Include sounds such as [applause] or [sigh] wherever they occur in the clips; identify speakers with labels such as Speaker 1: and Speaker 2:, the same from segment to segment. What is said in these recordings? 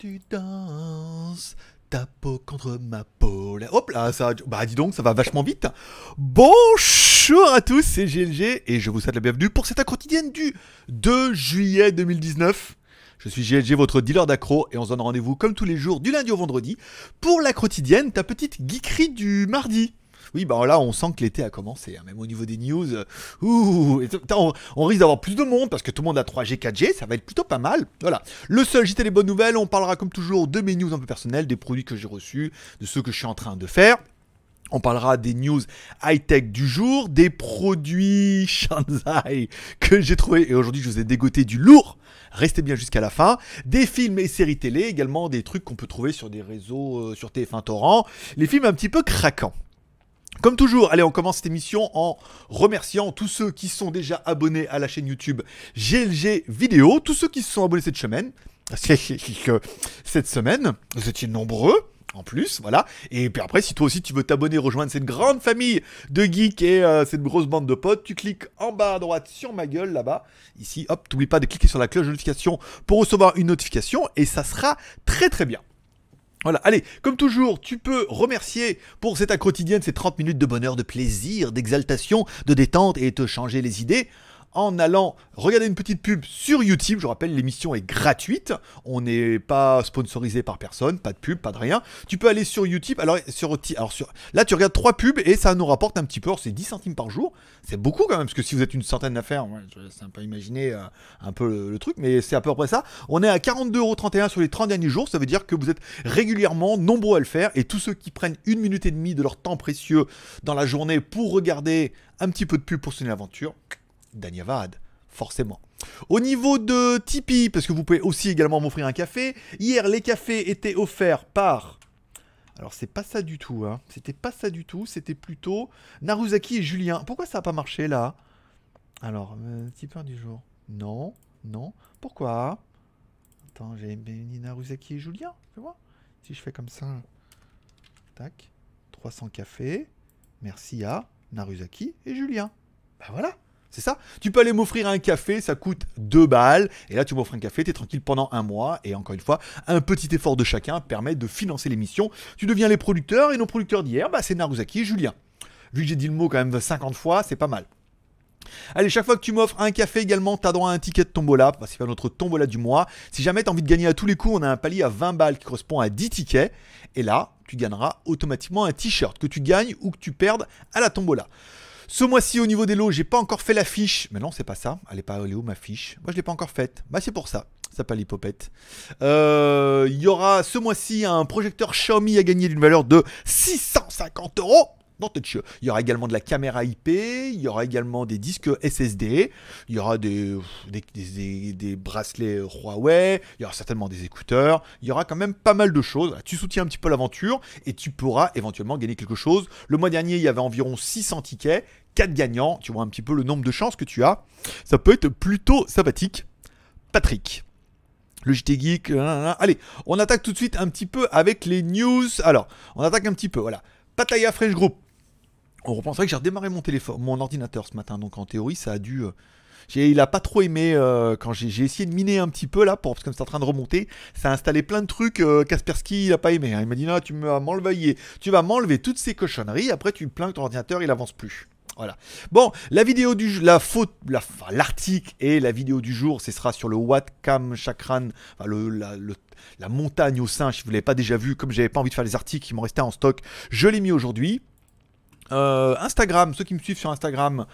Speaker 1: tu danses ta peau contre ma peau. Hop là, ça, bah dis donc, ça va vachement vite. Bonjour à tous, c'est GLG et je vous souhaite la bienvenue pour cette quotidienne du 2 juillet 2019. Je suis GLG, votre dealer d'accro, et on se donne rendez-vous comme tous les jours du lundi au vendredi pour la quotidienne, ta petite geekerie du mardi. Oui, ben là, on sent que l'été a commencé, hein, même au niveau des news. Euh, on, risque d'avoir plus de monde parce que tout le monde a 3G, 4G, ça va être plutôt pas mal. Voilà. Le seul JT les bonnes nouvelles, on parlera comme toujours de mes news un peu personnelles, des produits que j'ai reçus, de ceux que je suis en train de faire. On parlera des news high-tech du jour, des produits Shanzai que j'ai trouvé. Et aujourd'hui, je vous ai dégoté du lourd. Restez bien jusqu'à la fin. Des films et séries télé, également des trucs qu'on peut trouver sur des réseaux, euh, sur TF1 Torrent. Les films un petit peu craquants. Comme toujours, allez, on commence cette émission en remerciant tous ceux qui sont déjà abonnés à la chaîne YouTube GLG Vidéo, tous ceux qui se sont abonnés cette semaine. [laughs] Cette semaine, vous étiez nombreux. En plus, voilà. Et puis après, si toi aussi tu veux t'abonner, rejoindre cette grande famille de geeks et euh, cette grosse bande de potes, tu cliques en bas à droite sur ma gueule là-bas. Ici, hop, n'oublie pas de cliquer sur la cloche de notification pour recevoir une notification et ça sera très très bien. Voilà, allez, comme toujours, tu peux remercier pour cette quotidienne, ces 30 minutes de bonheur, de plaisir, d'exaltation, de détente et te changer les idées en allant regarder une petite pub sur YouTube. Je rappelle, l'émission est gratuite. On n'est pas sponsorisé par personne, pas de pub, pas de rien. Tu peux aller sur YouTube. Alors, sur, alors sur, là, tu regardes trois pubs et ça nous rapporte un petit peu. C'est 10 centimes par jour. C'est beaucoup quand même, parce que si vous êtes une centaine d'affaires, je c'est un imaginer euh, un peu le, truc, mais c'est à peu près ça. On est à 42,31€ sur les 30 derniers jours. Ça veut dire que vous êtes régulièrement nombreux à le faire et tous ceux qui prennent une minute et demie de leur temps précieux dans la journée pour regarder un petit peu de pub pour sonner l'aventure, Danyavad, forcément. Au niveau de Tipeee, parce que vous pouvez aussi également m'offrir un café, hier les cafés étaient offerts par... Alors c'est pas ça du tout, hein. c'était pas ça du tout, c'était plutôt Naruzaki et Julien. Pourquoi ça n'a pas marché là Alors, petit euh, tipeur du jour. Non, non. Pourquoi Attends, j'ai mis Naruzaki et Julien, vois Si je fais comme ça, tac, 300 cafés, merci à Naruzaki et Julien. ben voilà c'est ça Tu peux aller m'offrir un café, ça coûte 2 balles. Et là, tu m'offres un café, tu t'es tranquille pendant un mois. Et encore une fois, un petit effort de chacun permet de financer l'émission. Tu deviens les producteurs et nos producteurs d'hier, bah, c'est Naruzaki et Julien. Vu que j'ai dit le mot quand même 50 fois, c'est pas mal. Allez, chaque fois que tu m'offres un café également, t'as droit à un ticket de tombola, bah, c'est pas notre tombola du mois. Si jamais as envie de gagner à tous les coups, on a un palier à 20 balles qui correspond à 10 tickets. Et là, tu gagneras automatiquement un t-shirt que tu gagnes ou que tu perdes à la tombola. Ce mois-ci, au niveau des lots, j'ai pas encore fait la fiche. Mais non, c'est pas ça. Elle est, pas, allée où ma fiche Moi, je l'ai pas encore faite. Bah, c'est pour ça. Ça s'appelle l'hypopète. Euh, il y aura ce mois-ci un projecteur Xiaomi à gagner d'une valeur de 650 euros. Non, il y aura également de la caméra IP, il y aura également des disques SSD, il y aura des, des, des, des bracelets Huawei, il y aura certainement des écouteurs, il y aura quand même pas mal de choses. Ah, tu soutiens un petit peu l'aventure et tu pourras éventuellement gagner quelque chose. Le mois dernier, il y avait environ 600 tickets. 4 gagnants. Tu vois un petit peu le nombre de chances que tu as. Ça peut être plutôt sympathique. Patrick. Le JT Geek. Euh, Allez, on attaque tout de suite un petit peu avec les news. Alors, on attaque un petit peu. Voilà. Pataya Fresh Group. On vrai que j'ai redémarré mon téléphone, mon ordinateur ce matin. Donc en théorie, ça a dû. Euh, il a pas trop aimé euh, quand j'ai, essayé de miner un petit peu là, parce que c'est en train de remonter. Ça a installé plein de trucs. Kaspersky, il a pas aimé. Hein. Il m'a dit non, tu vas m'enlever, tu vas m'enlever toutes ces cochonneries. Après, tu plains que ton ordinateur, il avance plus. Voilà. Bon, la vidéo du la faute, l'article et la vidéo du jour, ce sera sur le Wat Chakran, la, montagne au singe. Si vous ne l'avez pas déjà vu, comme j'avais pas envie de faire les articles qui m'ont resté en stock, je l'ai mis aujourd'hui. Euh, Instagram, ceux qui me suivent sur Instagram.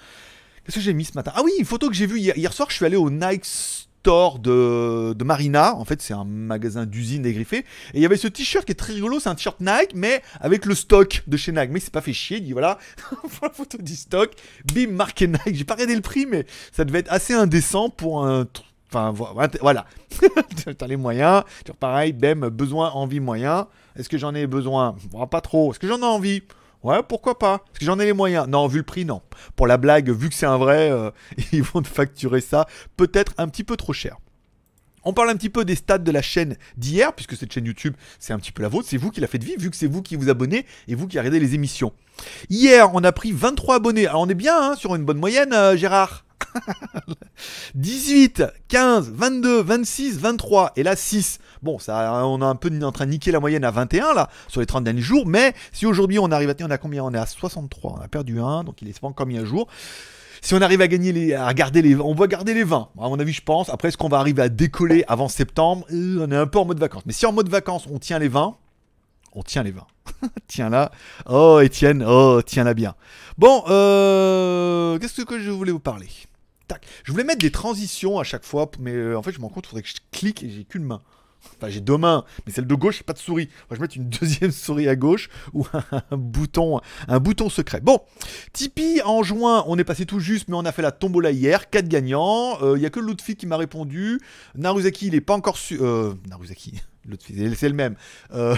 Speaker 1: Qu'est-ce que j'ai mis ce matin Ah oui, une photo que j'ai vue hier, hier soir, je suis allé au Nike de, Marina. En fait, c'est un magasin d'usine dégriffé. Et il y avait ce t-shirt qui est très rigolo. C'est un t-shirt Nike, mais avec le stock de chez Nike. Mais c'est pas fait chier. Il dit voilà, [laughs] la photo du stock. Bim, marqué Nike. J'ai pas regardé le prix, mais ça devait être assez indécent pour un Enfin, voilà. [laughs] T'as les moyens. Pareil, même, besoin, envie, moyen. Est-ce que j'en ai besoin Pas trop. Est-ce que j'en ai envie Ouais, pourquoi pas Parce que j'en ai les moyens. Non, vu le prix, non. Pour la blague, vu que c'est un vrai, euh, [laughs] ils vont facturer ça peut-être un petit peu trop cher. On parle un petit peu des stats de la chaîne d'hier, puisque cette chaîne YouTube, c'est un petit peu la vôtre, c'est vous qui la faites vivre, vu que c'est vous qui vous abonnez et vous qui regardez les émissions. Hier, on a pris 23 abonnés. Alors ah, on est bien hein, sur une bonne moyenne, euh, Gérard 18, 15, 22, 26, 23 et là 6. Bon, ça, on est un peu en train de niquer la moyenne à 21 là, sur les 30 derniers jours, mais si aujourd'hui on arrive à a combien On est à 63, on a perdu 1, donc il est pas combien un jour. si on arrive à gagner les, à garder les, on va garder les 20. À mon avis, je pense. Après, est-ce qu'on va arriver à décoller avant septembre euh, On est un peu en mode vacances. Mais si en mode vacances, on tient les 20, on tient les 20. [laughs] tiens là. Oh, Étienne, oh, tiens là bien. Bon, euh, qu'est-ce que je voulais vous parler je voulais mettre des transitions à chaque fois, mais euh, en fait, je me rends compte, il faudrait que je clique et j'ai qu'une main. Enfin, j'ai deux mains, mais celle de gauche, pas de souris. je vais mettre une [laughs] deuxième souris à gauche ou [laughs] un bouton, un bouton secret. Bon, Tipeee en juin, on est passé tout juste, mais on a fait la tombola hier. Quatre gagnants. Il euh, y a que fille qui m'a répondu. Naruzaki, il n'est pas encore sûr. Euh, Naruzaki, [laughs] Lutfi, c'est le même. Euh,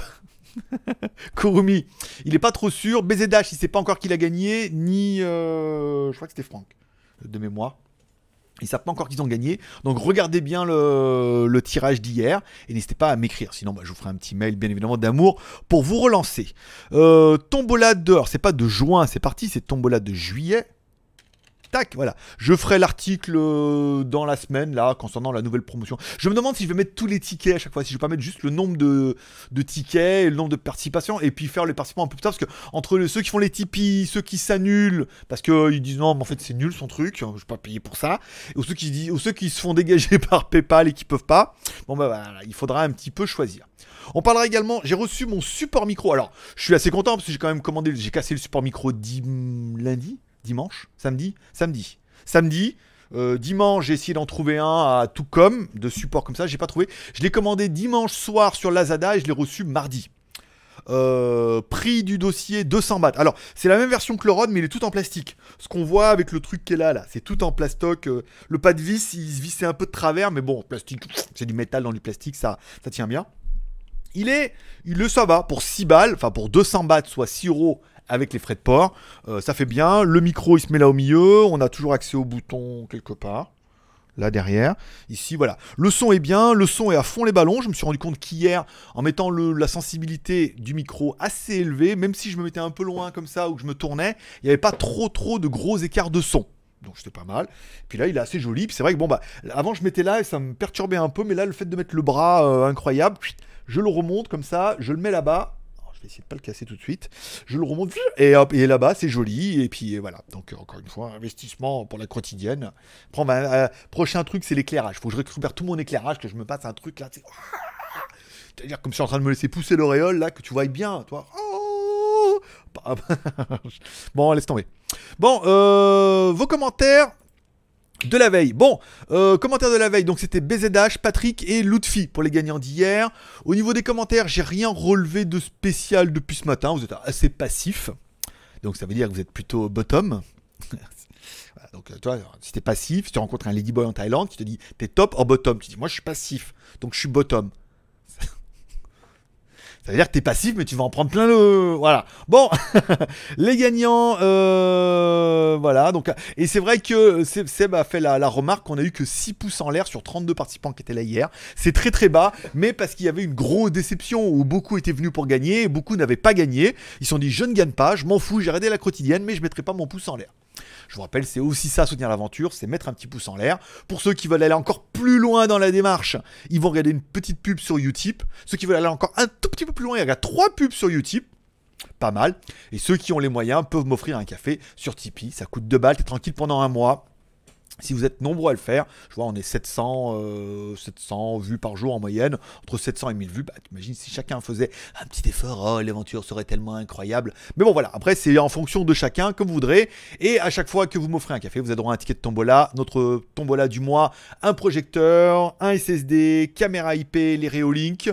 Speaker 1: Kurumi, il est pas trop sûr. BZH, il sait pas encore qui l'a gagné, ni. je crois que c'était Franck, de mémoire. Ils savent pas encore qu'ils ont gagné. Donc regardez bien le, tirage d'hier et n'hésitez pas à m'écrire. Sinon, bah, je vous ferai un petit mail, bien évidemment, d'amour pour vous relancer. Euh, tombola d'or, c'est pas de juin, c'est parti, c'est tombola de juillet. Tac, voilà. Je ferai l'article euh, dans la semaine, là, concernant la nouvelle promotion. Je me demande si je vais mettre tous les tickets à chaque fois, si je vais pas mettre juste le nombre de, tickets, et le nombre de participations, et puis faire les participants un peu plus tard, parce que entre ceux qui font les Tipeee, ceux qui s'annulent, parce qu'ils euh, ils disent non, mais en fait c'est nul son truc, hein, je vais pas payer pour ça, ou ceux qui, disent, ceux qui se font dégager [laughs] par PayPal et qui peuvent pas, bon bah voilà, il faudra un petit peu choisir. On parlera également, j'ai reçu mon support micro, alors je suis assez content parce que j'ai quand même commandé, j'ai cassé le support micro lundi, dimanche, samedi, samedi, samedi. Euh, dimanche, j'ai essayé d'en trouver un à tout comme, de support comme ça, j'ai pas trouvé. Je l'ai commandé dimanche soir sur Lazada et je l'ai reçu mardi. Euh, prix du dossier 200 bahts. Alors, c'est la même version que le mais il est tout en plastique. Ce qu'on voit avec le truc qui est là, là, c'est tout en plastoc. Euh, le pas de vis, il se vissait un peu de travers, mais bon, plastique, c'est du métal dans du plastique, ça, ça tient bien. Il est, il le ça va, pour 6 balles, enfin pour 200 bahts, soit 6 euros avec les frais de port. Euh, ça fait bien. Le micro, il se met là au milieu. On a toujours accès au bouton quelque part. Là derrière, ici, voilà. Le son est bien, le son est à fond les ballons. Je me suis rendu compte qu'hier, en mettant la sensibilité du micro assez élevée, même si je me mettais un peu loin comme ça ou que je me tournais, il n'y avait pas trop trop de gros écarts de son. Donc c'était pas mal. Puis là, il est assez joli. Puis c'est vrai que bon, bah, avant je mettais là et ça me perturbait un peu, mais là, le fait de mettre le bras euh, incroyable, je le remonte comme ça, je le mets là-bas, je vais essayer de pas le casser tout de suite. Je le remonte et hop, et là-bas, c'est joli. Et puis voilà. Donc euh, encore une fois, investissement pour la quotidienne. Euh, prochain truc, c'est l'éclairage. Faut que je récupère tout mon éclairage, que je me passe un truc là. C'est-à-dire comme je suis en train de me laisser pousser l'auréole là, que tu vois bien, toi. Oh, [laughs] bon, laisse tomber. Bon, euh, vos commentaires, de la veille. Bon, euh, commentaire de la veille, donc c'était BZH, Patrick et Lutfi pour les gagnants d'hier. Au niveau des commentaires, j'ai rien relevé de spécial depuis ce matin, vous êtes assez passif. Donc ça veut dire que vous êtes plutôt bottom. [laughs] donc euh, toi, si t'es passif, si tu rencontres un ladyboy en Thaïlande qui te dit t'es top en bottom, tu dis moi je suis passif, donc je suis bottom. [laughs] cest à dire que t'es passif, mais tu vas en prendre plein le. Voilà. Bon, [laughs] les gagnants, euh, voilà. Donc, et c'est vrai que Seb a fait la, remarque qu'on a eu que 6 pouces en l'air sur 32 participants qui étaient là hier. C'est très très bas, mais parce qu'il y avait une grosse déception où beaucoup étaient venus pour gagner et beaucoup n'avaient pas gagné. Ils se sont dit, je ne gagne pas, je m'en fous, j'ai arrêté la quotidienne, mais je mettrai pas mon pouce en l'air. Je vous rappelle, c'est aussi ça, soutenir l'aventure, c'est mettre un petit pouce en l'air. Pour ceux qui veulent aller encore plus loin dans la démarche, ils vont regarder une petite pub sur Utip. Ceux qui veulent aller encore un tout petit peu plus loin, ils regardent trois pubs sur Utip pas mal. Et ceux qui ont les moyens peuvent m'offrir un café sur Tipeee. Ça coûte deux balles, t'es tranquille pendant un mois. Si vous êtes nombreux à le faire, je vois, on est 700, 700 euh, vues par jour en moyenne, entre 700 et 1000 vues. Bah, t'imagines si chacun faisait un petit effort, oh, l'aventure serait tellement incroyable. Mais bon, voilà. Après, c'est en fonction de chacun, comme vous voudrez. Et à chaque fois que vous m'offrez un café, vous aurez un ticket de tombola, notre tombola du mois, un projecteur, un SSD, caméra IP, les Reolink.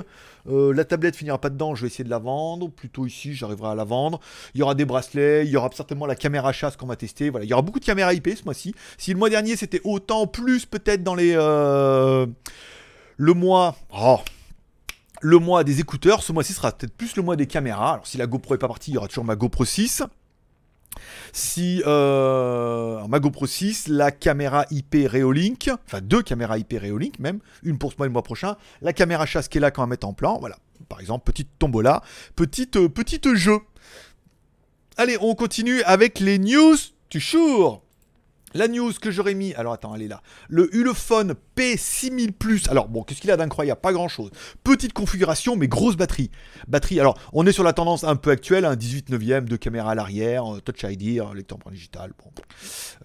Speaker 1: Euh, la tablette finira pas dedans, je vais essayer de la vendre. Plutôt ici, j'arriverai à la vendre. Il y aura des bracelets, il y aura certainement la caméra chasse qu'on va tester. Voilà, il y aura beaucoup de caméras IP ce mois-ci. Si le mois dernier c'était autant, plus peut-être dans les. Euh, le mois. Oh, le mois des écouteurs, ce mois-ci sera peut-être plus le mois des caméras. Alors si la GoPro est pas partie, il y aura toujours ma GoPro 6. Si euh, MagoPro 6, la caméra IP Reolink, enfin deux caméras IP Reolink même, une pour ce mois et le mois prochain, la caméra chasse qui est là quand on va mettre en plan, voilà. Par exemple, petite tombola, petite, euh, petite jeu. Allez, on continue avec les news Toujours la news que j'aurais mis, alors attends, elle est là. Le Ulefone P6000 Plus. Alors bon, qu'est-ce qu'il a d'incroyable Pas grand-chose. Petite configuration, mais grosse batterie. Batterie, alors on est sur la tendance un peu actuelle, un hein, 18 neuvième de caméra à l'arrière, euh, Touch ID, hein, lecteur point digital.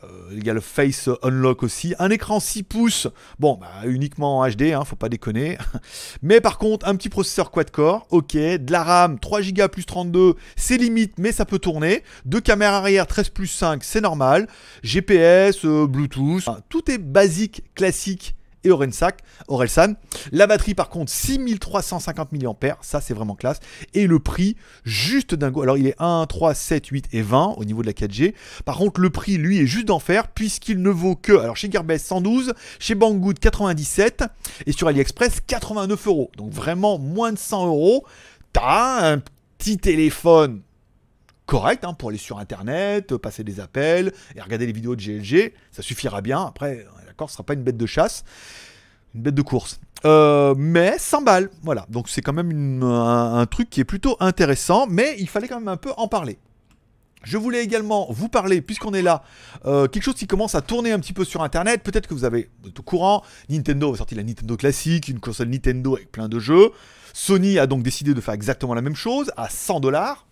Speaker 1: Euh, il y a le Face Unlock aussi. Un écran 6 pouces, bon, bah, uniquement en HD, hein, faut pas déconner. [laughs] Mais par contre, un petit processeur quad-core, ok. De la RAM, 3 Go plus 32, c'est limite, mais ça peut tourner. Deux caméras arrière, 13 plus 5, c'est normal. GPS euh, Bluetooth. Ah, tout est basique, classique et Orensac, Orelsan. La batterie, par contre, 6350 mAh, ça c'est vraiment classe. Et le prix, juste d'un goût Alors il est 1, 3, 7, 8 et 20 au niveau de la 4G. Par contre, le prix, lui, est juste d'enfer, puisqu'il ne vaut que, alors chez Gearbest 112, chez Banggood 97 et sur AliExpress 89 euros. Donc vraiment moins de 100 euros. T'as un petit téléphone correct hein, pour aller sur Internet, euh, passer des appels et regarder les vidéos de GLG. Ça suffira bien. Après, d'accord, ce sera pas une bête de chasse, une bête de course. Euh, mais 100 balles, voilà. Donc c'est quand même un, truc qui est plutôt intéressant, mais il fallait quand même un peu en parler. Je voulais également vous parler, puisqu'on est là, euh, quelque chose qui commence à tourner un petit peu sur Internet. Peut-être que vous avez tout courant. Nintendo a sorti la Nintendo classique, une console Nintendo avec plein de jeux. Sony a donc décidé de faire exactement la même chose à 100 dollars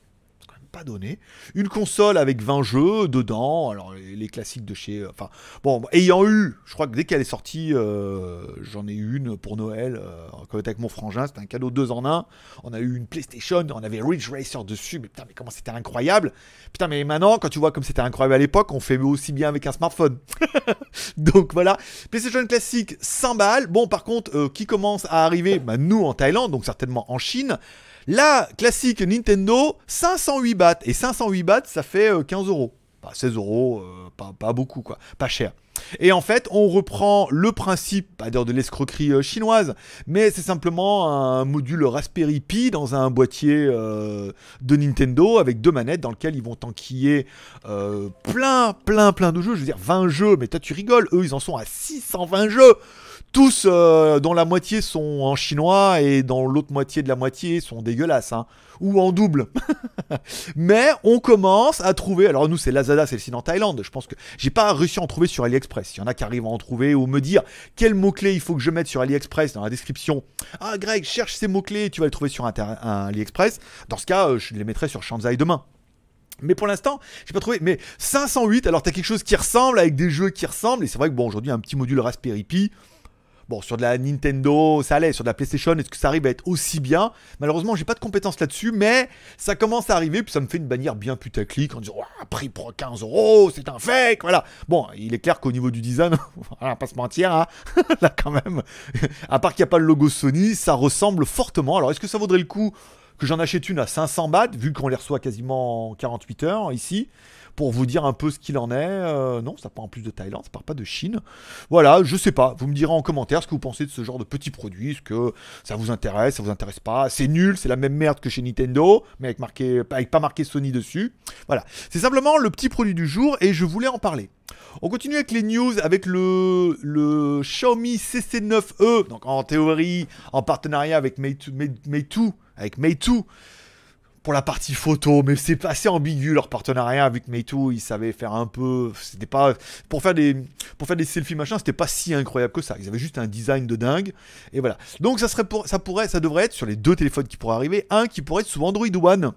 Speaker 1: donné. Une console avec 20 jeux dedans, alors les, classiques de chez. Euh, enfin, bon, ayant eu, je crois que dès qu'elle est sortie, euh, j'en ai eu une pour Noël, euh, avec mon frangin, c'était un cadeau deux en un. On a eu une PlayStation, on avait Ridge Racer dessus, mais putain, mais comment c'était incroyable! Putain, mais maintenant, quand tu vois comme c'était incroyable à l'époque, on fait aussi bien avec un smartphone. [laughs] Donc voilà, PlayStation classique, 100 balles. Bon, par contre, qui commence à arriver bah, Nous en Thaïlande, donc certainement en Chine. La classique Nintendo, 508 bahts. Et 508 bahts, ça fait 15 euh, euros. 16 euros, euh, pas, pas beaucoup, quoi. Pas cher. Et en fait, on reprend le principe, pas de l'escroquerie euh, chinoise, mais c'est simplement un module Raspberry Pi dans un boîtier de Nintendo avec deux manettes dans lequel ils vont tankiller plein, plein, plein de jeux. Je veux dire, 20 jeux, mais toi tu rigoles, eux ils en sont à 620 jeux. Tous, euh, dans dont la moitié sont en chinois et dans l'autre moitié de la moitié sont dégueulasses, hein. ou en double. [laughs] Mais on commence à trouver. Alors nous, c'est Lazada, c'est le site en Thaïlande. Je pense que j'ai pas réussi à en trouver sur AliExpress. Il y en a qui arrivent à en trouver ou me dire quel mot-clé il faut que je mette sur AliExpress dans la description. Ah, Greg, cherche ces mots-clés, tu vas les trouver sur un AliExpress. Dans ce cas, euh, je les mettrai sur Shanzai demain. Mais pour l'instant, j'ai pas trouvé. Mais 508, alors t'as quelque chose qui ressemble avec des jeux qui ressemblent. Et c'est vrai que bon, aujourd'hui, un petit module Raspberry Pi. Bon, sur de la Nintendo, ça allait. Sur de la PlayStation, est-ce que ça arrive à être aussi bien Malheureusement, j'ai pas de compétences là-dessus, mais ça commence à arriver. Puis ça me fait une bannière bien putaclic en disant oh, prix pour 15 euros, c'est un fake. Voilà. Bon, il est clair qu'au niveau du design, [laughs] on va pas se mentir, hein, [laughs] là quand même. à part qu'il n'y a pas le logo Sony, ça ressemble fortement. Alors, est-ce que ça vaudrait le coup que j'en achète une à 500 bahts, vu qu'on les reçoit quasiment 48 heures ici pour vous dire un peu ce qu'il en est. Euh, non, ça part en plus de Thaïlande, ça part pas de Chine. Voilà, je sais pas. Vous me direz en commentaire ce que vous pensez de ce genre de petits produit, ce que ça vous intéresse, ça vous intéresse pas. C'est nul, c'est la même merde que chez Nintendo, mais avec, marqué, avec pas marqué Sony dessus. Voilà, c'est simplement le petit produit du jour et je voulais en parler. On continue avec les news avec le, le Xiaomi CC9e, donc en théorie en partenariat avec Meitu, avec Meitu pour la partie photo, mais c'est assez ambigu leur partenariat avec Meitu. Ils savaient faire un peu. C'était pas. Pour faire des, pour faire des selfies machin, c'était pas si incroyable que ça. Ils avaient juste un design de dingue. Et voilà. Donc ça, serait pour, ça, pourrait, ça devrait être sur les deux téléphones qui pourraient arriver. Un qui pourrait être sous Android One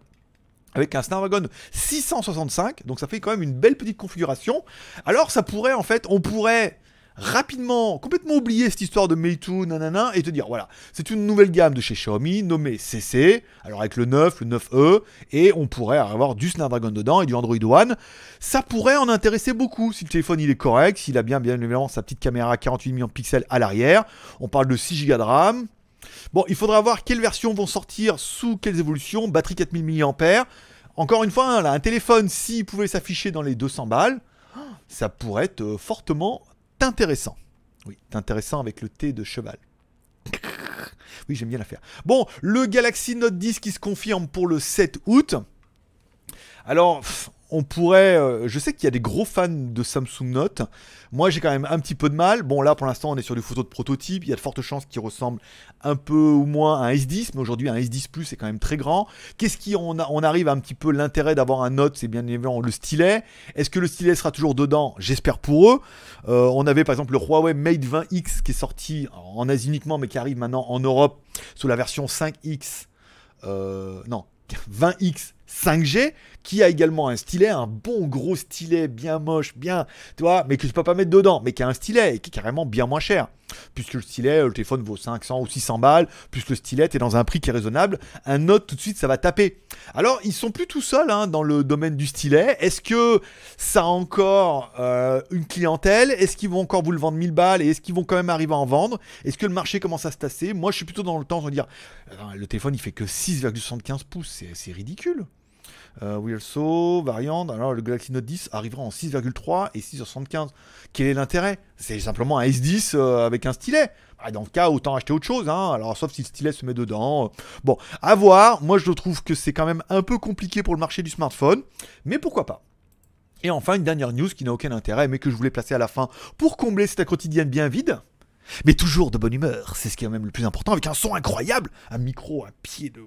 Speaker 1: avec un Snapdragon 665, donc ça fait quand même une belle petite configuration. Alors ça pourrait en fait, on pourrait rapidement, complètement oublier cette histoire de Meitou, nanana, et te dire, voilà, c'est une nouvelle gamme de chez Xiaomi nommée CC, alors avec le 9, le 9E, et on pourrait avoir du Snapdragon dedans et du Android One. Ça pourrait en intéresser beaucoup si le téléphone il est correct, s'il a bien, bien évidemment, sa petite caméra 48 millions de pixels à l'arrière. On parle de 6 Go de RAM. Bon, il faudra voir quelles versions vont sortir, sous quelles évolutions, batterie 4000 mAh. Encore une fois, hein, un téléphone, s'il pouvait s'afficher dans les 200 balles, ça pourrait être euh, fortement intéressant. Oui, intéressant avec le T de cheval. [laughs] Oui, j'aime bien la faire. Bon, le Galaxy Note 10 qui se confirme pour le 7 août. Alors, on pourrait. Euh, je sais qu'il y a des gros fans de Samsung Note. Moi, j'ai quand même un petit peu de mal. Bon, là, pour l'instant, on est sur du photos de prototype. Il y a de fortes chances qu'il ressemble un peu ou moins à un S10, mais aujourd'hui, un S10 Plus est quand même très grand. Qu'est-ce qui on, arrive à un petit peu l'intérêt d'avoir un Note C'est bien évidemment le stylet. Est-ce que le stylet sera toujours dedans J'espère pour eux. Euh, on avait par exemple le Huawei Mate 20X qui est sorti en Asie uniquement, mais qui arrive maintenant en Europe sous la version 5X. Euh, non, 20X [laughs] 5G, qui a également un stylet, un bon gros stylet, bien moche, bien, tu vois, mais que je peux pas mettre dedans, mais qui a un stylet et qui est carrément bien moins cher. Puisque le stylet, euh, le téléphone vaut 500 ou 600 balles, plus le stylet est dans un prix qui est raisonnable, un note tout de suite ça va taper. Alors ils sont plus tout seuls hein, dans le domaine du stylet. Est-ce que ça a encore euh, une clientèle Est-ce qu'ils vont encore vous le vendre 1000 balles Et est-ce qu'ils vont quand même arriver à en vendre Est-ce que le marché commence à se tasser Moi je suis plutôt dans le temps de dire euh, le téléphone il fait que 6,75 pouces, c'est ridicule. Euh, Wilso, Variant, alors le Galaxy Note 10 arrivera en 6,3 et 6,75. Quel est l'intérêt C'est simplement un S10 euh, avec un stylet. Bah, dans le cas, autant acheter autre chose, hein. alors sauf si le stylet se met dedans. Bon, à voir, moi je trouve que c'est quand même un peu compliqué pour le marché du smartphone, mais pourquoi pas et enfin, une dernière news qui n'a aucun intérêt, mais que je voulais placer à la fin pour combler cette quotidienne bien vide. Mais toujours de bonne humeur, c'est ce qui est même le plus important, avec un son incroyable, un micro, un pied de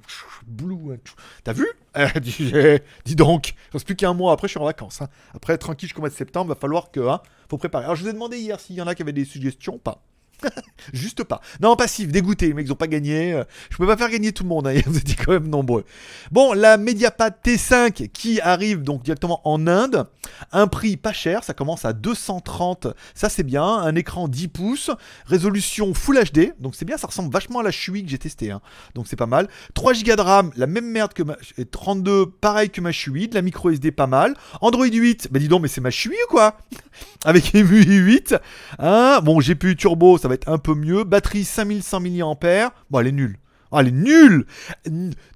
Speaker 1: blue. T'as vu [laughs] eh, eh, dis, donc, il reste plus qu'un mois, après je suis en vacances. Hein. Après, tranquille, je de septembre, va falloir que... Hein, faut préparer. Alors je vous ai demandé hier s'il y en a qui avaient des suggestions, pas. [laughs] Juste pas. Non, passif, dégoûté, les mecs, ils ont pas gagné. Euh, je peux pas faire gagner tout le monde, hein. [laughs] vous étiez quand même nombreux. Bon, la Mediapad T5 qui arrive donc directement en Inde. Un prix pas cher, ça commence à 230, ça c'est bien. Un écran 10 pouces, résolution Full HD, donc c'est bien, ça ressemble vachement à la Chui que j'ai testé, hein. donc c'est pas mal. 3 Go de RAM, la même merde que ma. 32, pareil que ma Chui, de la micro SD pas mal. Android 8, bah dis donc, mais c'est ma Chui ou quoi [laughs] Avec MUI 8, hein Bon, pu Turbo, ça va un peu mieux. Batterie 5100 mAh. Bon, elle est nulle. Ah, elle est nulle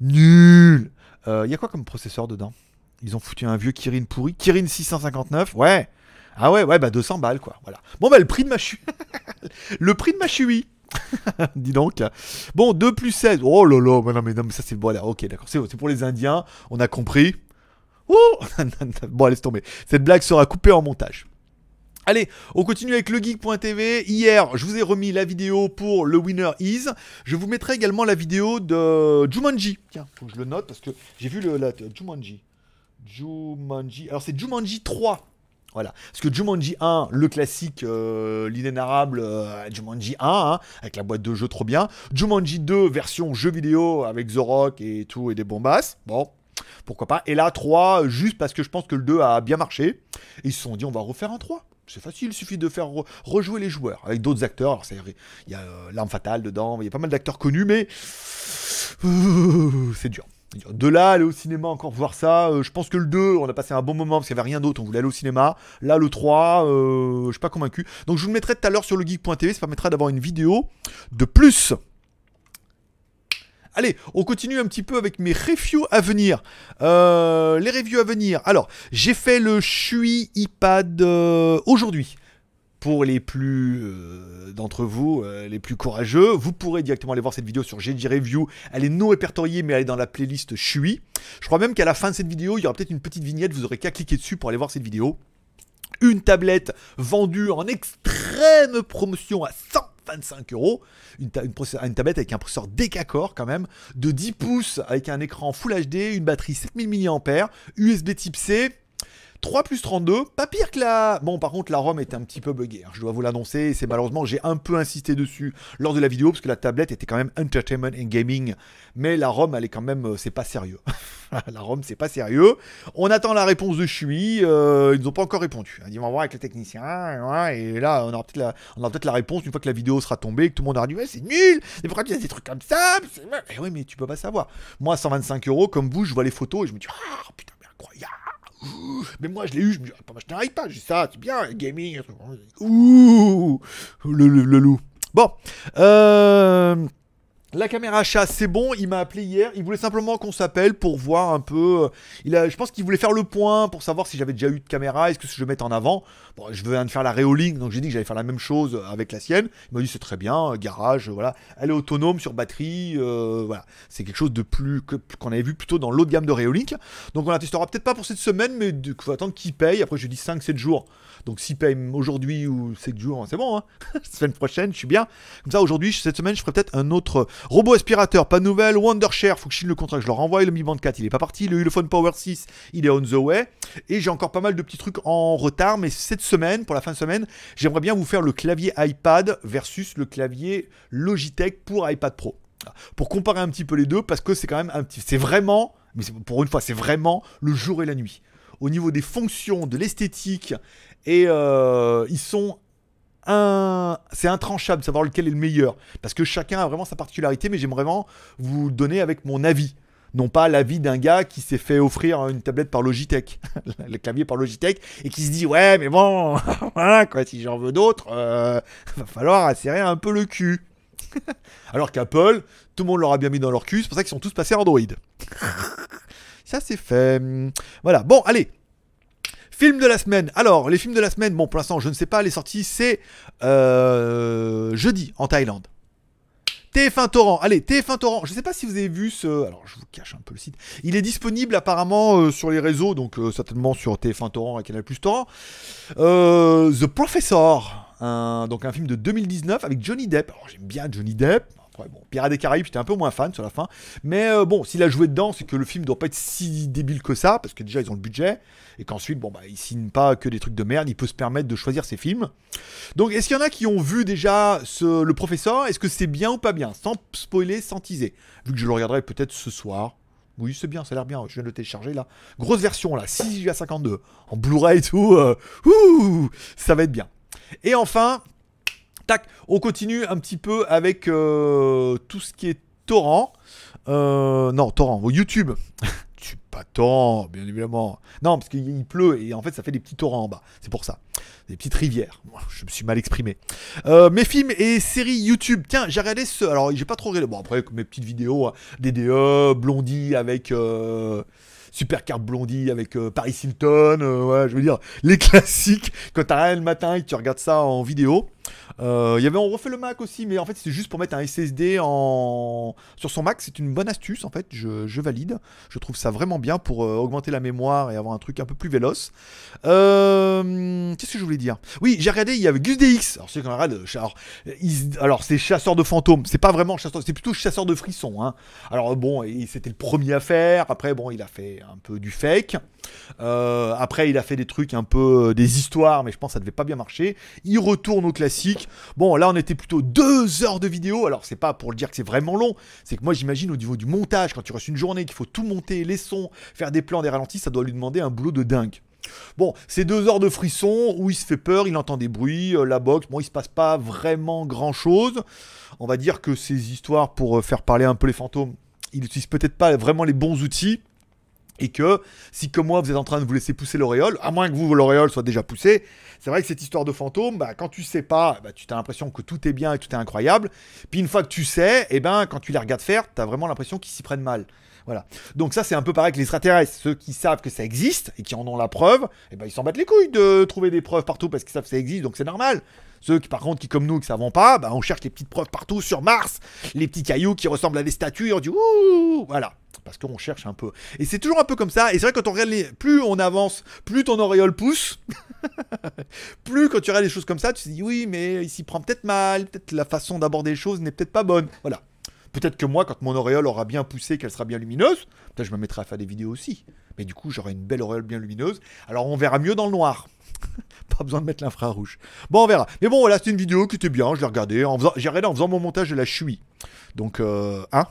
Speaker 1: Nulle Il euh, y a quoi comme processeur dedans Ils ont foutu un vieux Kirin pourri. Kirin 659, ouais Ah ouais, ouais, bah 200 balles, quoi. Voilà. Bon, bah le prix de ma chui... [laughs] le prix de ma chui [laughs] Dis donc. Bon, 2 plus 16. Oh là là, mais non, mais, ça c'est... Bon, là, ok, d'accord. C'est pour les Indiens, on a compris. Oh [laughs] bon, laisse tomber. Cette blague sera coupée en montage. Allez, on continue avec le geek.tv. Hier, je vous ai remis la vidéo pour le winner is. Je vous mettrai également la vidéo de Jumanji. Tiens, faut que je le note parce que j'ai vu le Jumanji. Jumanji. Alors c'est Jumanji 3. Voilà, parce que Jumanji 1, le classique, euh, l'inénarrable euh, Jumanji 1, hein, avec la boîte de jeu trop bien. Jumanji 2, version jeu vidéo avec The Rock et tout, et des bombasses. Bon, pourquoi pas. Et là, 3, juste parce que je pense que le 2 a bien marché. ils se sont dit, on va refaire un 3. C'est facile, il suffit de faire rejouer les joueurs avec d'autres acteurs. Alors, il y a euh, L'Arme Fatale dedans, il y a pas mal d'acteurs connus, mais euh, c'est dur. De là, aller au cinéma, encore voir ça. Euh, je pense que le 2, on a passé un bon moment parce qu'il n'y avait rien d'autre. On voulait aller au cinéma. Là, le 3, je je suis pas convaincu. Donc, je vous le mettrai tout à l'heure sur le geek.tv. Ça permettra d'avoir une vidéo de plus Allez, on continue un petit peu avec mes reviews à venir. Euh, les reviews à venir. Alors, j'ai fait le Shui iPad euh, aujourd'hui pour les plus euh, d'entre vous, les plus courageux, vous pourrez directement aller voir cette vidéo sur GG Review. Elle est non répertoriée, mais elle est dans la playlist SHUI. Je crois même qu'à la fin de cette vidéo, il y aura peut-être une petite vignette, vous aurez qu'à cliquer dessus pour aller voir cette vidéo. Une tablette vendue en extrême promotion à 100 25 euros. Une, tablette avec un processeur décacore quand même, de 10 pouces avec un écran Full HD, une batterie 7000 mAh, USB type C. 3 plus 32, pas pire que la... Bon, par contre, la ROM était un petit peu buggée, hein, je dois vous l'annoncer, c'est malheureusement, j'ai un peu insisté dessus lors de la vidéo, parce que la tablette était quand même entertainment and gaming, mais la ROM, elle est quand même... Euh, c'est pas sérieux. [laughs] la ROM, c'est pas sérieux. On attend la réponse de Shui. Euh, ils n'ont pas encore répondu. Hein. Ils vont voir avec les technicien. Hein, et là, on aura peut-être la, réponse une fois que la vidéo sera tombée, que tout le monde aura dit, c'est nul, mais pourquoi tu as des trucs comme ça Et eh oui, mais tu peux pas savoir. Moi, 125 euros, comme vous, je vois les photos et je me dis, ah, putain, mais incroyable mais moi, je l'ai eu, je me dis, ah, pas un j'ai ça, c'est bien, gaming. Ouh, le, le loup. Bon, euh. La caméra chat, c'est bon, il m'a appelé hier, il voulait simplement qu'on s'appelle pour voir un peu, euh, il a, je pense qu'il voulait faire le point pour savoir si j'avais déjà eu de caméra, est-ce que je vais mettre en avant, bon je viens de faire la Reolink. donc j'ai dit que j'allais faire la même chose avec la sienne, il m'a dit c'est très bien, euh, garage, voilà, elle est autonome sur batterie, euh, voilà, c'est quelque chose de plus qu'on avait vu plutôt dans l'autre gamme de réolink, donc on la testera peut-être pas pour cette semaine, mais il faut attendre qu'il paye, après je dis 5-7 jours, donc s'il paye aujourd'hui ou 7 jours, c'est bon, hein [laughs] semaine prochaine je suis bien, comme ça aujourd'hui, cette semaine je ferai peut-être un autre Robot aspirateur, pas nouvelles. Wondershare, faut que je signe le contrat, je leur renvoie. Le Mi Band 4, il est pas parti. Le Ulefone Power 6, il est on the way. Et j'ai encore pas mal de petits trucs en retard, mais cette semaine, pour la fin de semaine, j'aimerais bien vous faire le clavier iPad versus le clavier Logitech pour iPad Pro. Pour comparer un petit peu les deux, parce que c'est quand même un petit. C'est vraiment, mais pour une fois, c'est vraiment le jour et la nuit. Au niveau des fonctions, de l'esthétique, et euh, ils sont c'est intranchable, savoir lequel est le meilleur, parce que chacun a vraiment sa particularité, mais j'aimerais vraiment vous donner avec mon avis non pas l'avis d'un gars qui s'est fait offrir une tablette par Logitech, [laughs] le clavier par Logitech, et qui se dit ouais mais bon, [laughs] quoi, si j'en veux d'autres, euh, [laughs] va falloir asserrer un peu le cul. Alors qu'Apple, tout le monde l'aura bien mis dans leur cul, c'est pour ça qu'ils sont tous passés Android. Ça c'est fait. Voilà, bon allez, Film de la semaine. Alors, les films de la semaine, bon, pour l'instant, je ne sais pas, les sorties, c'est euh, jeudi en Thaïlande. TF1 Torrent, allez, TF1 Torrent, je ne sais pas si vous avez vu ce... Alors, je vous cache un peu le site. Il est disponible apparemment euh, sur les réseaux, donc euh, certainement sur TF1 Torrent et Canal Plus Torrent. The Professor, donc un film de 2019 avec Johnny Depp. j'aime bien Johnny Depp, Pirates des Caraïbes, j'étais un peu moins fan sur la fin. Mais euh, bon, s'il a joué dedans, c'est que le film ne doit pas être si débile que ça, parce que déjà, ils ont le budget, et qu'ensuite, bon, bah, ils signent pas que des trucs de merde, il peut se permettre de choisir ses films. Donc, est-ce qu'il y en a qui ont vu déjà Le Professeur Est-ce que c'est bien ou pas bien Sans spoiler, sans teaser. Vu que je le regarderai peut-être ce soir. Oui, c'est bien, ça a l'air bien. Je viens de le télécharger là. Grosse version là, 6 à 52 en Blu-ray et tout. Euh, ça va être bien. Et enfin, Tac, on continue un petit peu avec euh, tout ce qui est torrent. Euh, non, torrent, YouTube. [laughs] Tu pas torrent, bien évidemment. Non, parce qu'il pleut et en fait ça fait des petits torrents en bas. C'est pour ça. Des petites rivières. Je me suis mal exprimé. Euh, mes films et séries YouTube. Tiens, j'ai regardé ce. Alors j'ai pas trop regardé. Bon, après, mes petites vidéos, hein. DDE, Blondie avec. Super carte blondie avec euh, Paris Hilton, euh, ouais, je veux dire, les [laughs] classiques, quand t'as rien le matin et que tu regardes ça en vidéo. Il euh, y avait on refait le Mac aussi, mais en fait c'est juste pour mettre un SSD en... sur son Mac, c'est une bonne astuce en fait, je, valide, je trouve ça vraiment bien pour augmenter la mémoire et avoir un truc un peu plus véloce. Qu'est-ce que je voulais dire Oui, j'ai regardé, il y avait GusDX, alors c'est quand même alors, alors c'est chasseur de fantômes, c'est pas vraiment chasseur, c'est plutôt chasseur de frissons. Hein. Alors bon, c'était le premier à faire, après bon il a fait hein, un peu du fake. Euh, après, il a fait des trucs un peu euh, des histoires, mais je pense que ça devait pas bien marcher. Il retourne au classique. Bon, là, on était plutôt deux heures de vidéo. Alors, c'est pas pour le dire que c'est vraiment long. C'est que moi, j'imagine au niveau du montage, quand tu restes une journée, qu'il faut tout monter, les sons, faire des plans, des ralentis, ça doit lui demander un boulot de dingue. Bon, c'est deux heures de frissons où il se fait peur, il entend des bruits, euh, la boxe, bon, il se passe pas vraiment grand chose. On va dire que ces histoires pour faire parler un peu les fantômes, il n'utilise peut-être pas vraiment les bons outils. Et que si comme moi vous êtes en train de vous laisser pousser l'auréole, à moins que vous l'auréole soit déjà poussée, c'est vrai que cette histoire de fantôme, bah, quand tu sais pas, bah, tu as l'impression que tout est bien et tout est incroyable. Puis une fois que tu sais, eh ben quand tu les regardes faire, tu as vraiment l'impression qu'ils s'y prennent mal. Voilà. Donc ça, c'est un peu pareil que les extraterrestres. Ceux qui savent que ça existe et qui en ont la preuve, et eh ben, ils s'en battent les couilles de trouver des preuves partout parce qu'ils savent que ça existe, donc c'est normal. Ceux qui, par contre, qui comme nous, qui savons pas, bah, on cherche les petites preuves partout sur Mars, les petits cailloux qui ressemblent à des statues, on dit ouh, voilà. Parce qu'on cherche un peu. Et c'est toujours un peu comme ça. Et c'est vrai, quand on regarde Plus on avance, plus ton auréole pousse. [laughs] plus quand tu regardes les choses comme ça, tu te dis oui, mais il s'y prend peut-être mal, peut-être la façon d'aborder les choses n'est peut-être pas bonne. Voilà. Peut-être que moi, quand mon auréole aura bien poussé, qu'elle sera bien lumineuse, peut-être je me mettrai à faire des vidéos aussi. Mais du coup, j'aurai une belle auréole bien lumineuse. Alors on verra mieux dans le noir. [laughs] pas besoin de mettre l'infrarouge. Bon, on verra. Mais bon, voilà, c'est une vidéo qui était bien. Je l'ai regardée. Faisant... J'ai regardé en faisant mon montage de la chui. Donc, euh, hein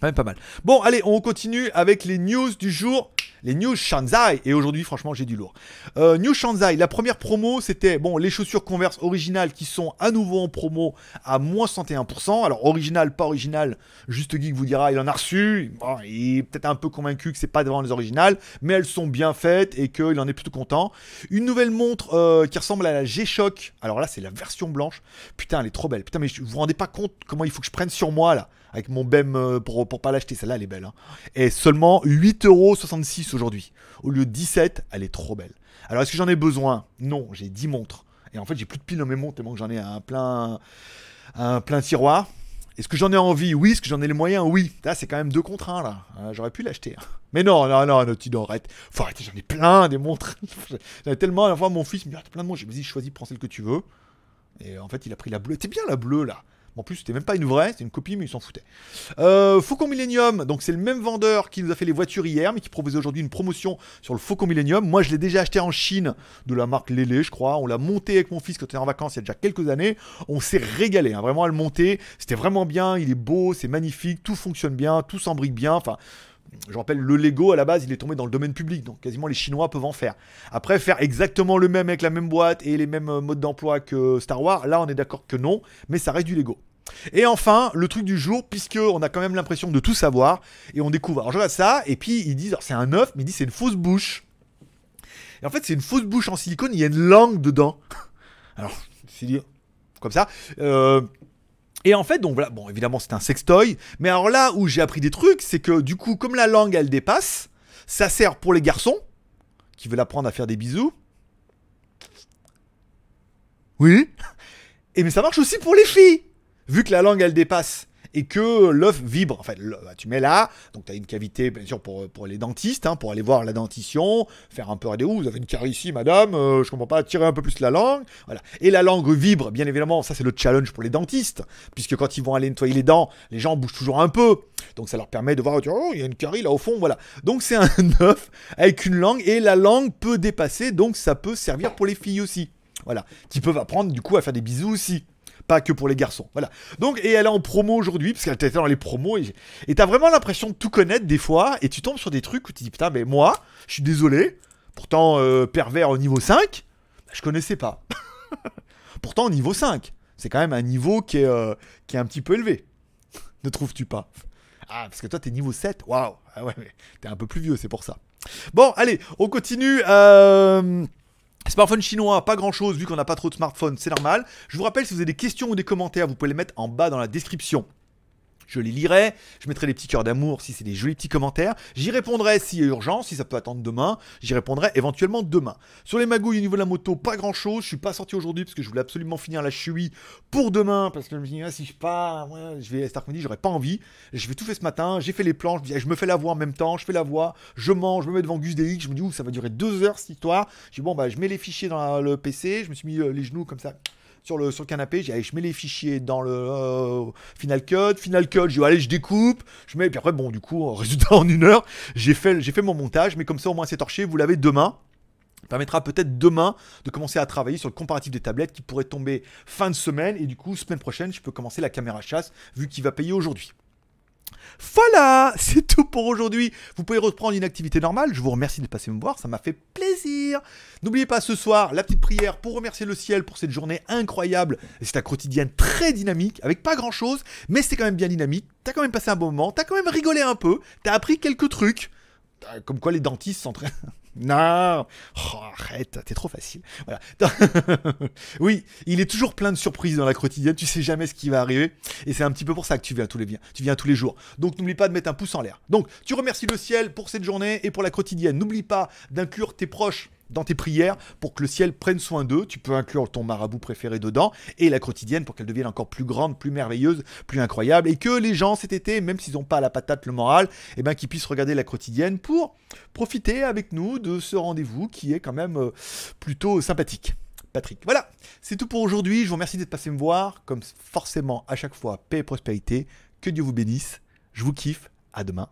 Speaker 1: même pas mal. Bon, allez, on continue avec les news du jour les New Shanzai. Et aujourd'hui, franchement, j'ai du lourd. Euh, New Shanzai, la première promo, c'était bon, les chaussures Converse originales qui sont à nouveau en promo à moins 61%. Alors, original, pas original, Juste Geek vous dira, il en a reçu. il est peut-être un peu convaincu que c'est pas devant les originales, mais elles sont bien faites et qu'il en est plutôt content. Une nouvelle montre euh, qui ressemble à la G-Shock. Alors là, c'est la version blanche. Putain, elle est trop belle. Putain, mais vous vous rendez pas compte comment il faut que je prenne sur moi là avec mon BEM euh, pour, pour pas l'acheter. Celle-là, elle est belle. Hein. Et seulement 8,66€ aujourd'hui. Au lieu de 17, elle est trop belle. Alors, est-ce que j'en ai besoin Non, j'ai 10 montres. Et en fait, j'ai plus de piles dans mes montres tellement que j'en ai un plein, un plein tiroir. Est-ce que j'en ai envie Oui. Est-ce que j'en ai les moyens Oui. Là, c'est quand même deux contre là. Euh, j'aurais pu l'acheter. Hein. Mais non, non, non, non, tu dois arrête. Faut arrêter, j'en ai plein des montres. [laughs] J'en ai tellement. À la fois, mon fils me dit, ah, plein de montres. Je me dis, choisis, prends celle que tu veux. Et en fait, il a pris la bleue. T'es bien la bleue, là. En plus, c'était même pas une vraie, c'est une copie, mais ils s'en foutaient. Euh, Faucon Millennium, donc c'est le même vendeur qui nous a fait les voitures hier, mais qui proposait aujourd'hui une promotion sur le Faucon Millennium. Moi, je l'ai déjà acheté en Chine, de la marque Lélé, je crois. On l'a monté avec mon fils quand on était en vacances il y a déjà quelques années. On s'est régalé, hein, vraiment à le monter. C'était vraiment bien, il est beau, c'est magnifique, tout fonctionne bien, tout s'embrique bien. Enfin, je rappelle, le Lego à la base, il est tombé dans le domaine public, donc quasiment les Chinois peuvent en faire. Après, faire exactement le même avec la même boîte et les mêmes euh, modes d'emploi que Star Wars, là on est d'accord que non, mais ça reste du Lego. Et enfin, le truc du jour, puisque on a quand même l'impression de tout savoir, et on découvre. Alors je vois ça, et puis ils disent, c'est un œuf, mais ils disent c'est une fausse bouche. Et en fait, c'est une fausse bouche en silicone, il y a une langue dedans. [laughs] Alors, c'est dire, comme ça. Euh, et en fait, donc voilà, bon, évidemment, c'est un sextoy, mais alors là où j'ai appris des trucs, c'est que du coup, comme la langue, elle dépasse, ça sert pour les garçons qui veulent apprendre à faire des bisous. Oui. Et mais ça marche aussi pour les filles, vu que la langue, elle dépasse et que l'œuf vibre. En fait, bah, tu mets là, donc tu as une cavité, bien sûr, pour, pour les dentistes, hein, pour aller voir la dentition, faire un peu des vous avez une carie ici, madame, euh, je comprends pas, tirer un peu plus la langue. Voilà. Et la langue vibre, bien évidemment, ça c'est le challenge pour les dentistes, puisque quand ils vont aller nettoyer les dents, les gens bougent toujours un peu. Donc ça leur permet de voir, oh, il y a une carie là au fond, voilà. Donc c'est un [laughs] œuf avec une langue, et la langue peut dépasser, donc ça peut servir pour les filles aussi. Voilà. Qui peuvent apprendre du coup à faire des bisous aussi pas que pour les garçons. Voilà. Donc, et elle est en promo aujourd'hui, parce qu'elle était dans les promos. Et t'as vraiment l'impression de tout connaître des fois, et tu tombes sur des trucs où tu dis putain, mais moi, je suis désolé, pourtant euh, pervers au niveau 5, bah, je connaissais pas. [laughs] pourtant, au niveau 5, c'est quand même un niveau qui est, euh, qui est un petit peu élevé. [laughs] ne trouves-tu pas Ah, parce que toi, t'es niveau 7, waouh Ah ouais, t'es un peu plus vieux, c'est pour ça. Bon, allez, on continue. Euh... Smartphone chinois, pas grand chose vu qu'on n'a pas trop de smartphones, c'est normal. Je vous rappelle, si vous avez des questions ou des commentaires, vous pouvez les mettre en bas dans la description je les lirai, je mettrai des petits cœurs d'amour si c'est des jolis petits commentaires. J'y répondrai s'il y a urgence, si ça peut attendre demain. J'y répondrai éventuellement demain. Sur les magouilles au niveau de la moto, pas grand chose. Je suis pas sorti aujourd'hui parce que je voulais absolument finir la chui pour demain. Parce que je me dis, ah, si je pas, pas, je vais Stark midi j'aurais pas envie. Je vais tout faire ce matin. J'ai fait les plans, ah, je, me, fais la voix en même temps. Je fais la voix, je mange, je me mets devant Gus DX, Je me dis, ça va durer deux heures cette histoire. Je dis, bon, bah, je mets les fichiers dans le PC. Je me suis mis euh, les genoux comme ça sur le, sur canapé, j'ai je mets les fichiers dans le euh, Final Cut, Final Cut, je vais aller je découpe, je mets, et puis après, bon, du coup, [laughs] résultat en une heure, j'ai fait, j'ai fait mon montage, mais comme ça au moins c'est torché, vous l'avez demain permettra peut-être demain de commencer à travailler sur le comparatif des tablettes qui pourrait tomber fin de semaine et du coup semaine prochaine je peux commencer la caméra chasse vu qu'il va payer aujourd'hui. Voilà, [laughs] c'est tout pour aujourd'hui. Vous pouvez reprendre une activité normale. Je vous remercie de passer me voir, ça m'a fait plaisir. N'oubliez pas ce soir la petite prière pour remercier le ciel pour cette journée incroyable. C'est un quotidien très dynamique, avec pas grand chose, mais c'est quand même bien dynamique. T'as quand même passé un bon moment, t'as quand même rigolé un peu, t'as appris quelques trucs. Comme quoi les dentistes s'entraînent. [laughs] Non oh, Arrête, t'es trop facile. Voilà. [laughs] oui, il est toujours plein de surprises dans la quotidienne, tu sais jamais ce qui va arriver. Et c'est un petit peu pour ça que tu viens tous les, tu viens tous les jours. Donc n'oublie pas de mettre un pouce en l'air. Donc tu remercies le ciel pour cette journée et pour la quotidienne. N'oublie pas d'inclure tes proches dans tes prières pour que le ciel prenne soin d'eux. Tu peux inclure ton marabout préféré dedans et la quotidienne pour qu'elle devienne encore plus grande, plus merveilleuse, plus incroyable et que les gens cet été, même s'ils n'ont pas la patate le moral, eh bien, qu'ils puissent regarder la quotidienne pour profiter avec nous de ce rendez-vous qui est quand même euh, plutôt sympathique. Patrick. Voilà, c'est tout pour aujourd'hui. Je vous remercie d'être passé me voir. Comme forcément à chaque fois, paix et prospérité. Que Dieu vous bénisse. Je vous kiffe. À demain.